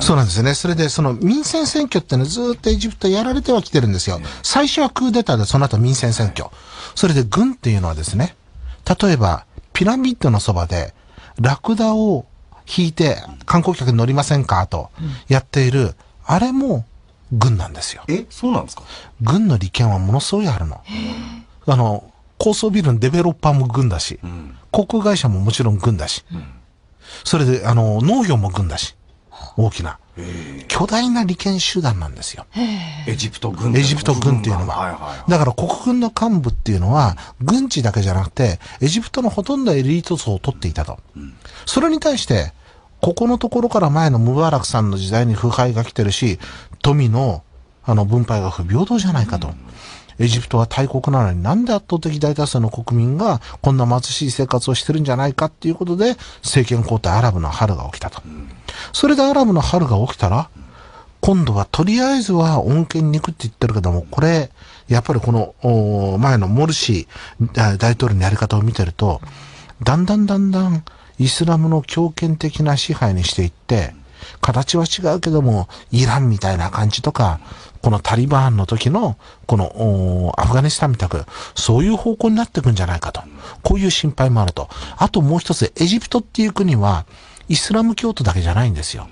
そうなんですよね。それで、その民選選挙ってのはずっとエジプトやられてはきてるんですよ。最初はクーデターで、その後民選選挙。それで軍っていうのはですね、例えば、ピラミッドのそばで、ラクダを引いて観光客に乗りませんかとやっている、あれも軍なんですよ。え、そうなんですか軍の利権はものすごいあるの。あの、高層ビルのデベロッパーも軍だし、航空会社ももちろん軍だし、それで、あの、農業も軍だし。大きな、巨大な利権集団なんですよ。エジプト軍エジプト軍っていうのは。だから国軍の幹部っていうのは、軍地だけじゃなくて、エジプトのほとんどエリート層を取っていたと。それに対して、ここのところから前のムバラクさんの時代に腐敗が来てるし、富のあの分配が不平等じゃないかと。エジプトは大国なのになんで圧倒的大多数の国民がこんな貧しい生活をしてるんじゃないかっていうことで、政権交代アラブの春が起きたと。それでアラブの春が起きたら、今度はとりあえずは恩恵に行くって言ってるけども、これ、やっぱりこの前のモルシー大統領のやり方を見てると、だんだんだんだんイスラムの強権的な支配にしていって、形は違うけども、イランみたいな感じとか、このタリバンの時の、この、アフガニスタンみたく、そういう方向になっていくんじゃないかと。こういう心配もあると。あともう一つ、エジプトっていう国は、イスラム教徒だけじゃないんですよ。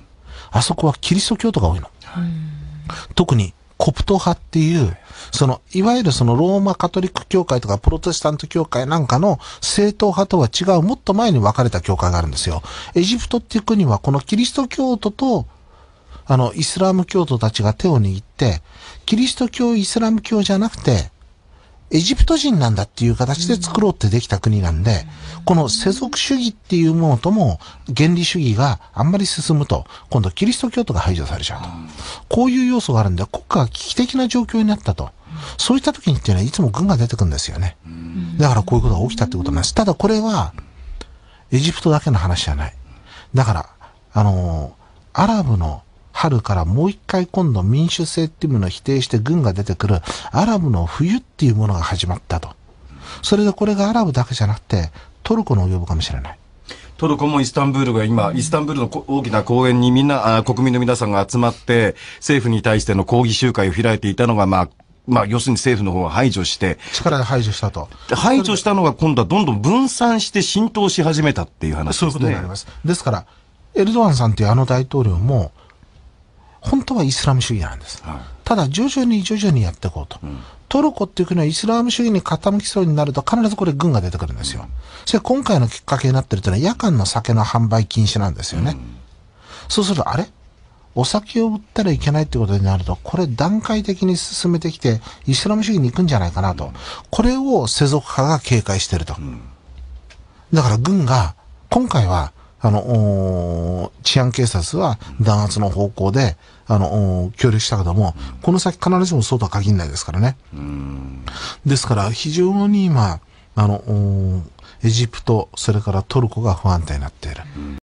あそこはキリスト教徒が多いの。特に、コプト派っていう、その、いわゆるそのローマカトリック教会とかプロテスタント教会なんかの正統派とは違う、もっと前に分かれた教会があるんですよ。エジプトっていう国は、このキリスト教徒とあの、イスラム教徒たちが手を握って、キリスト教、イスラム教じゃなくて、エジプト人なんだっていう形で作ろうってできた国なんで、この世俗主義っていうものとも原理主義があんまり進むと、今度キリスト教徒が排除されちゃうと。こういう要素があるんで、国家が危機的な状況になったと。そういった時にっていうのはいつも軍が出てくるんですよね。だからこういうことが起きたってことなんです。ただこれは、エジプトだけの話じゃない。だから、あのー、アラブの春からもう一回今度民主制っていうものを否定して軍が出てくるアラブの冬っていうものが始まったと。それでこれがアラブだけじゃなくてトルコの及ぶかもしれない。トルコもイスタンブールが今、イスタンブールの大きな公園にみんな、国民の皆さんが集まって、政府に対しての抗議集会を開いていたのが、まあ、まあ、要するに政府の方は排除して。力で排除したと。排除したのが今度はどんどん分散して浸透し始めたっていう話ですね。そういうことになります。ですから、エルドアンさんっていうあの大統領も、本当はイスラム主義なんです。はい、ただ、徐々に徐々にやっていこうと。うん、トルコっていう国はイスラム主義に傾きそうになると必ずこれ軍が出てくるんですよ。それ今回のきっかけになってるというのは夜間の酒の販売禁止なんですよね。うん、そうすると、あれお酒を売ったらいけないってことになると、これ段階的に進めてきて、イスラム主義に行くんじゃないかなと。これを世俗化が警戒してると。だから軍が、今回はあの、治安警察は弾圧の方向で、あの、協力したけども、この先必ずしもそうとは限らないですからね。ですから、非常に今、あの、エジプト、それからトルコが不安定になっている。